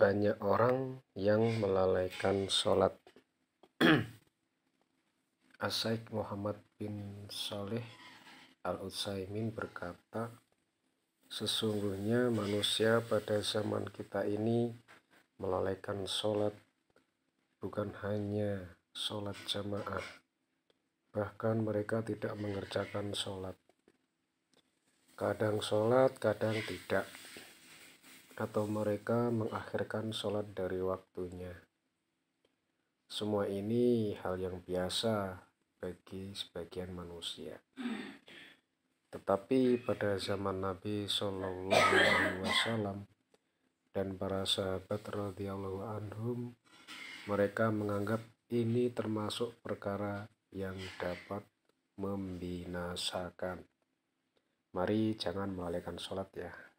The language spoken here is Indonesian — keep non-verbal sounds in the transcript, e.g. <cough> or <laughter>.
banyak orang yang melalaikan sholat <clears throat> Asyik Muhammad bin Saleh Al-Utsaimin berkata sesungguhnya manusia pada zaman kita ini melalaikan sholat bukan hanya sholat jamaah bahkan mereka tidak mengerjakan sholat kadang sholat kadang tidak atau mereka mengakhirkan sholat dari waktunya. Semua ini hal yang biasa bagi sebagian manusia. Tetapi pada zaman Nabi Shallallahu Alaihi Wasallam dan para sahabat radhiyallahu anhum, mereka menganggap ini termasuk perkara yang dapat membinasakan. Mari jangan melalaikan sholat ya.